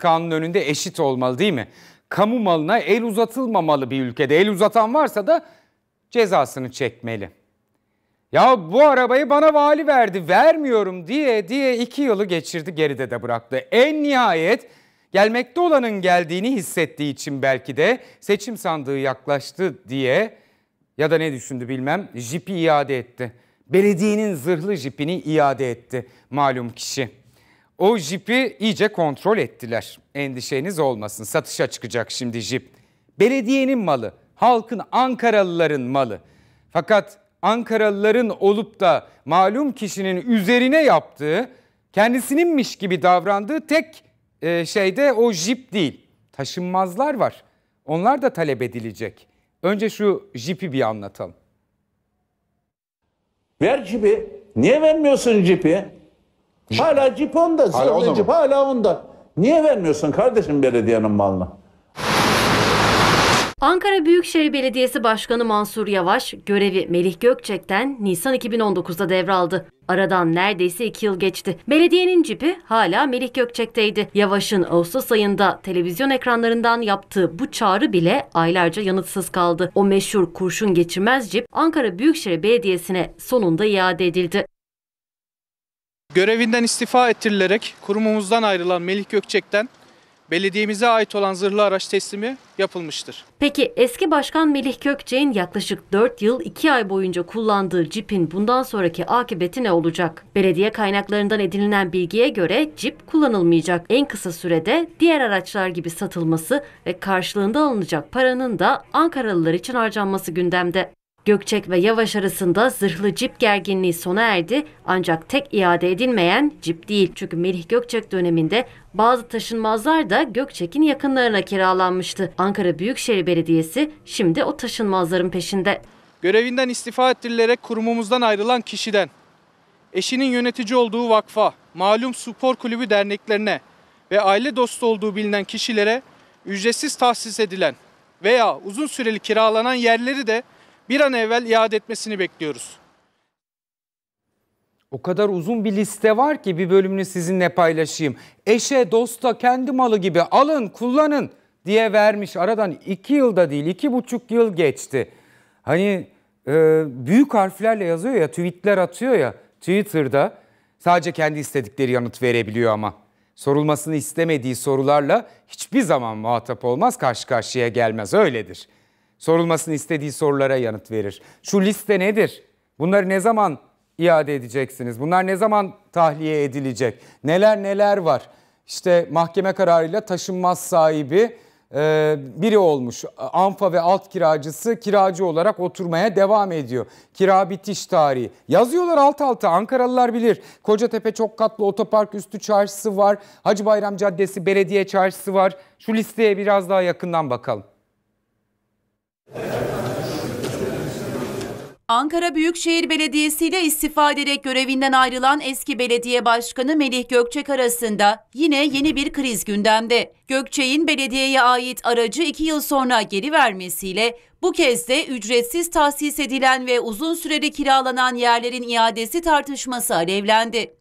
kanunun önünde eşit olmalı değil mi? Kamu malına el uzatılmamalı bir ülkede. El uzatan varsa da cezasını çekmeli. Ya bu arabayı bana vali verdi vermiyorum diye diye iki yılı geçirdi geride de bıraktı. En nihayet gelmekte olanın geldiğini hissettiği için belki de seçim sandığı yaklaştı diye ya da ne düşündü bilmem jipi iade etti. Belediyenin zırhlı jipini iade etti malum kişi. O jipi iyice kontrol ettiler. Endişeniz olmasın satışa çıkacak şimdi jip. Belediyenin malı, halkın Ankaralıların malı. Fakat Ankaralıların olup da malum kişinin üzerine yaptığı, kendisininmiş gibi davrandığı tek e, şeyde o jip değil. Taşınmazlar var. Onlar da talep edilecek. Önce şu jipi bir anlatalım. Ver jipi. Niye vermiyorsun jipi? Hala cip onda. Hala o cip, hala onda. Niye vermiyorsun kardeşim belediyenin malını? Ankara Büyükşehir Belediyesi Başkanı Mansur Yavaş görevi Melih Gökçek'ten Nisan 2019'da devraldı. Aradan neredeyse iki yıl geçti. Belediyenin cipi hala Melih Gökçek'teydi. Yavaş'ın Ağustos ayında televizyon ekranlarından yaptığı bu çağrı bile aylarca yanıtsız kaldı. O meşhur kurşun geçirmez cip Ankara Büyükşehir Belediyesi'ne sonunda iade edildi. Görevinden istifa ettirilerek kurumumuzdan ayrılan Melih Gökçek'ten belediyemize ait olan zırhlı araç teslimi yapılmıştır. Peki eski başkan Melih Gökçek'in yaklaşık 4 yıl 2 ay boyunca kullandığı cipin bundan sonraki akıbeti ne olacak? Belediye kaynaklarından edinilen bilgiye göre cip kullanılmayacak. En kısa sürede diğer araçlar gibi satılması ve karşılığında alınacak paranın da Ankaralılar için harcanması gündemde. Gökçek ve Yavaş arasında zırhlı cip gerginliği sona erdi ancak tek iade edilmeyen cip değil. Çünkü Melih Gökçek döneminde bazı taşınmazlar da Gökçek'in yakınlarına kiralanmıştı. Ankara Büyükşehir Belediyesi şimdi o taşınmazların peşinde. Görevinden istifa ettirilerek kurumumuzdan ayrılan kişiden, eşinin yönetici olduğu vakfa, malum spor kulübü derneklerine ve aile dostu olduğu bilinen kişilere ücretsiz tahsis edilen veya uzun süreli kiralanan yerleri de bir an evvel iade etmesini bekliyoruz. O kadar uzun bir liste var ki bir bölümünü sizinle paylaşayım. Eşe, dosta, kendi malı gibi alın, kullanın diye vermiş. Aradan iki yılda değil, iki buçuk yıl geçti. Hani e, büyük harflerle yazıyor ya, tweetler atıyor ya Twitter'da. Sadece kendi istedikleri yanıt verebiliyor ama. Sorulmasını istemediği sorularla hiçbir zaman muhatap olmaz, karşı karşıya gelmez. Öyledir. Sorulmasını istediği sorulara yanıt verir. Şu liste nedir? Bunları ne zaman iade edeceksiniz? Bunlar ne zaman tahliye edilecek? Neler neler var? İşte mahkeme kararıyla taşınmaz sahibi e, biri olmuş. Anfa ve alt kiracısı kiracı olarak oturmaya devam ediyor. Kira bitiş tarihi. Yazıyorlar alt alta Ankaralılar bilir. Kocatepe çok katlı otopark üstü çarşısı var. Hacı Bayram Caddesi belediye çarşısı var. Şu listeye biraz daha yakından bakalım. Ankara Büyükşehir Belediyesi ile istifa ederek görevinden ayrılan eski belediye başkanı Melih Gökçek arasında yine yeni bir kriz gündemde. Gökçek'in belediyeye ait aracı iki yıl sonra geri vermesiyle bu kez de ücretsiz tahsis edilen ve uzun süreli kiralanan yerlerin iadesi tartışması alevlendi.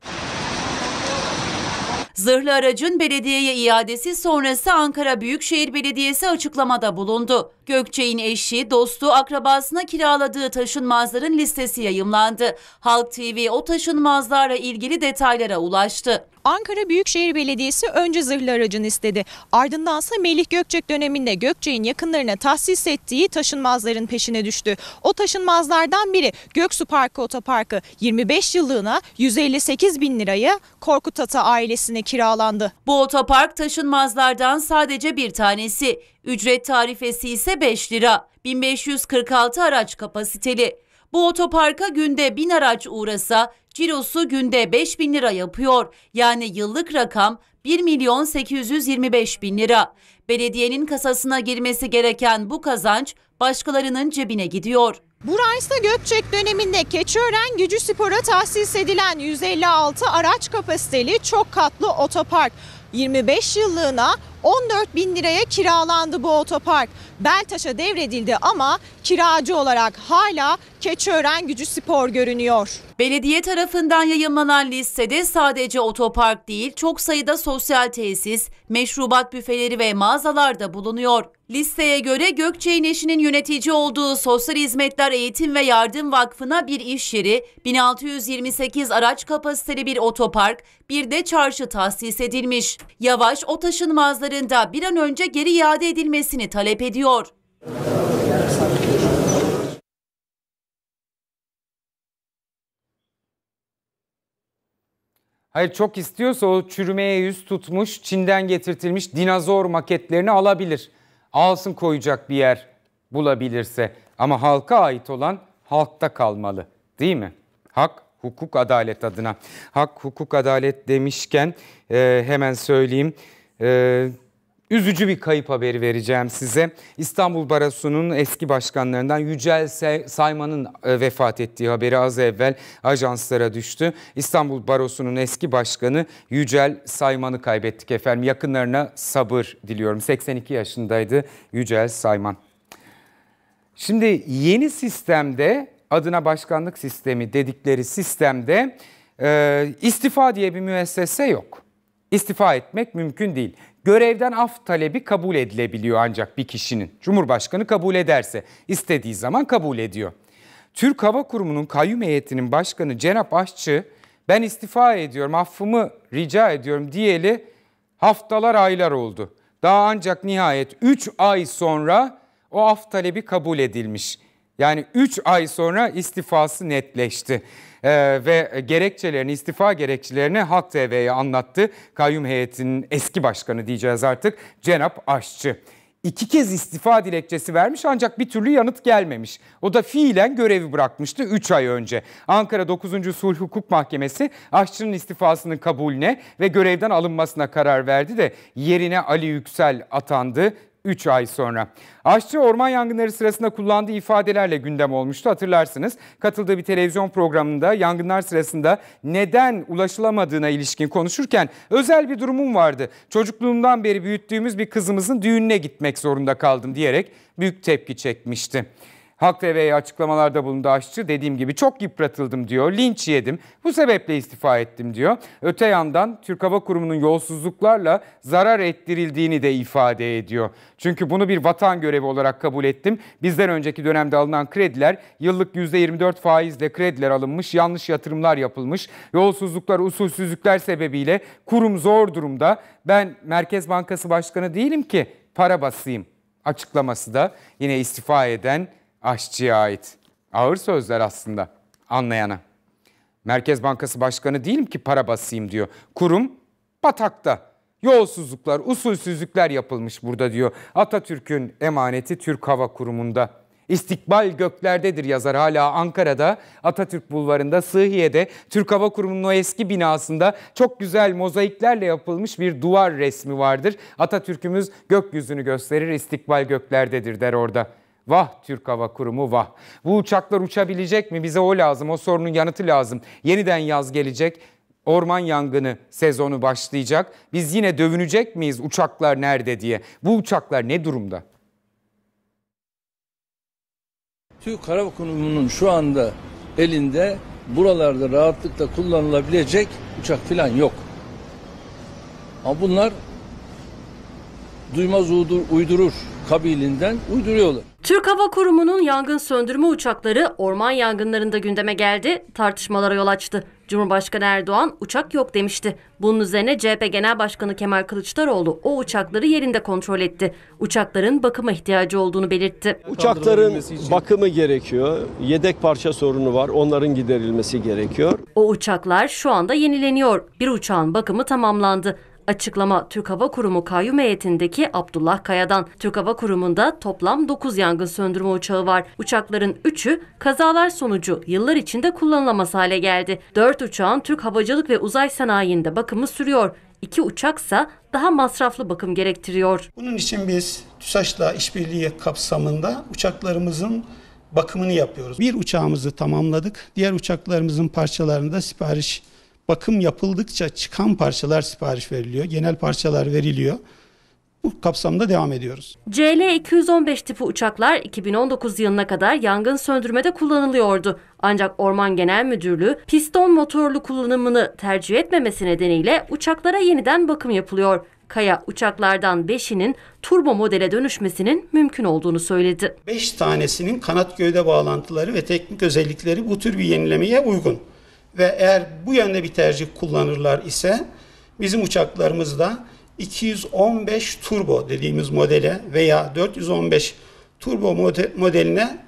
Zırhlı aracın belediyeye iadesi sonrası Ankara Büyükşehir Belediyesi açıklamada bulundu. Gökçe'nin eşi, dostu, akrabasına kiraladığı taşınmazların listesi yayımlandı. Halk TV o taşınmazlarla ilgili detaylara ulaştı. Ankara Büyükşehir Belediyesi önce zırhlı aracını istedi. Ardındansa Melih Gökçek döneminde Gökçek'in yakınlarına tahsis ettiği taşınmazların peşine düştü. O taşınmazlardan biri Göksu Parkı Otoparkı 25 yıllığına 158 bin lirayı Korkut Ata ailesine kiralandı. Bu otopark taşınmazlardan sadece bir tanesi. Ücret tarifesi ise 5 lira. 1546 araç kapasiteli. Bu otoparka günde 1000 araç uğrasa cirosu günde 5000 lira yapıyor. Yani yıllık rakam 1 milyon 825 bin lira. Belediyenin kasasına girmesi gereken bu kazanç başkalarının cebine gidiyor. Buraysa Gökçek döneminde Keçiören Gücü Spor'a tahsis edilen 156 araç kapasiteli çok katlı otopark 25 yıllığına 14 bin liraya kiralandı bu otopark. Beltaş'a devredildi ama kiracı olarak hala Keçiören Gücü Spor görünüyor. Belediye tarafından yayınlanan listede sadece otopark değil çok sayıda sosyal tesis, meşrubat büfeleri ve mağazalar da bulunuyor. Listeye göre Gökçe'nin eşinin yönetici olduğu Sosyal Hizmetler Eğitim ve Yardım Vakfı'na bir iş yeri, 1628 araç kapasiteli bir otopark, bir de çarşı tahsis edilmiş. Yavaş o taşınmazları kararlarında bir an önce geri iade edilmesini talep ediyor. Hayır çok istiyorsa o çürümeye yüz tutmuş Çin'den getirtilmiş dinozor maketlerini alabilir. Alsın koyacak bir yer bulabilirse. Ama halka ait olan halkta kalmalı değil mi? Hak, hukuk, adalet adına. Hak, hukuk, adalet demişken e, hemen söyleyeyim. E, Üzücü bir kayıp haberi vereceğim size. İstanbul Barosu'nun eski başkanlarından Yücel Sayman'ın e, vefat ettiği haberi az evvel ajanslara düştü. İstanbul Barosu'nun eski başkanı Yücel Sayman'ı kaybettik efendim. Yakınlarına sabır diliyorum. 82 yaşındaydı Yücel Sayman. Şimdi yeni sistemde adına başkanlık sistemi dedikleri sistemde e, istifa diye bir müessese yok istifa etmek mümkün değil. Görevden af talebi kabul edilebiliyor ancak bir kişinin. Cumhurbaşkanı kabul ederse istediği zaman kabul ediyor. Türk Hava Kurumu'nun kayyum heyetinin başkanı Cenap Aşçı ben istifa ediyorum affımı rica ediyorum diyeli haftalar aylar oldu. Daha ancak nihayet 3 ay sonra o af talebi kabul edilmiş. Yani 3 ay sonra istifası netleşti. Ee, ve gerekçelerini, istifa gerekçelerini Halk TV'ye anlattı. Kayyum heyetinin eski başkanı diyeceğiz artık Cenap Aşçı iki kez istifa dilekçesi vermiş ancak bir türlü yanıt gelmemiş. O da fiilen görevi bırakmıştı 3 ay önce. Ankara 9. Sulh Hukuk Mahkemesi aşçının istifasının kabulüne ve görevden alınmasına karar verdi de yerine Ali Yüksel atandı 3 ay sonra. Aşçı orman yangınları sırasında kullandığı ifadelerle gündem olmuştu hatırlarsınız. Katıldığı bir televizyon programında yangınlar sırasında neden ulaşılamadığına ilişkin konuşurken özel bir durumum vardı. Çocukluğumdan beri büyüttüğümüz bir kızımızın düğününe gitmek zorunda kaldım diyerek büyük tepki çekmişti. Halk TV'ye açıklamalarda bulundu aşçı. Dediğim gibi çok yıpratıldım diyor. Linç yedim. Bu sebeple istifa ettim diyor. Öte yandan Türk Hava Kurumu'nun yolsuzluklarla zarar ettirildiğini de ifade ediyor. Çünkü bunu bir vatan görevi olarak kabul ettim. Bizden önceki dönemde alınan krediler yıllık %24 faizle krediler alınmış. Yanlış yatırımlar yapılmış. Yolsuzluklar, usulsüzlükler sebebiyle kurum zor durumda. Ben Merkez Bankası Başkanı değilim ki para basayım açıklaması da yine istifa eden aşçıya ait. Ağır sözler aslında anlayana. Merkez Bankası Başkanı değilim ki para basayım diyor. Kurum batakta. Yolsuzluklar, usulsüzlükler yapılmış burada diyor. Atatürk'ün emaneti Türk Hava Kurumu'nda. İstikbal göklerdedir yazar hala Ankara'da, Atatürk Bulvarı'nda, Sıhhiye'de, Türk Hava Kurumu'nun o eski binasında çok güzel mozaiklerle yapılmış bir duvar resmi vardır. Atatürk'ümüz gökyüzünü gösterir, istikbal göklerdedir der orada. Vah Türk Hava Kurumu vah. Bu uçaklar uçabilecek mi? Bize o lazım. O sorunun yanıtı lazım. Yeniden yaz gelecek. Orman yangını sezonu başlayacak. Biz yine dövünecek miyiz uçaklar nerede diye? Bu uçaklar ne durumda? Türk Hava Kurumu'nun şu anda elinde buralarda rahatlıkla kullanılabilecek uçak falan yok. Ama bunlar duymaz uydur, uydurur kabilinden uyduruyorlar. Türk Hava Kurumu'nun yangın söndürme uçakları orman yangınlarında gündeme geldi, tartışmalara yol açtı. Cumhurbaşkanı Erdoğan uçak yok demişti. Bunun üzerine CHP Genel Başkanı Kemal Kılıçdaroğlu o uçakları yerinde kontrol etti. Uçakların bakıma ihtiyacı olduğunu belirtti. Uçakların bakımı gerekiyor. Yedek parça sorunu var. Onların giderilmesi gerekiyor. O uçaklar şu anda yenileniyor. Bir uçağın bakımı tamamlandı. Açıklama Türk Hava Kurumu kayyum heyetindeki Abdullah Kaya'dan. Türk Hava Kurumu'nda toplam 9 yangın söndürme uçağı var. Uçakların 3'ü kazalar sonucu yıllar içinde kullanılamaz hale geldi. 4 uçağın Türk Havacılık ve Uzay Sanayi'nde bakımı sürüyor. İki uçaksa daha masraflı bakım gerektiriyor. Bunun için biz TÜSAŞ'la işbirliği kapsamında uçaklarımızın bakımını yapıyoruz. Bir uçağımızı tamamladık. Diğer uçaklarımızın parçalarını da sipariş bakım yapıldıkça çıkan parçalar sipariş veriliyor. Genel parçalar veriliyor. Bu kapsamda devam ediyoruz. CL-215 tipi uçaklar 2019 yılına kadar yangın söndürmede kullanılıyordu. Ancak Orman Genel Müdürlüğü piston motorlu kullanımını tercih etmemesi nedeniyle uçaklara yeniden bakım yapılıyor. Kaya uçaklardan 5'inin turbo modele dönüşmesinin mümkün olduğunu söyledi. 5 tanesinin kanat gövde bağlantıları ve teknik özellikleri bu tür bir yenilemeye uygun ve eğer bu yönde bir tercih kullanırlar ise bizim uçaklarımızda 215 turbo dediğimiz modele veya 415 turbo modeline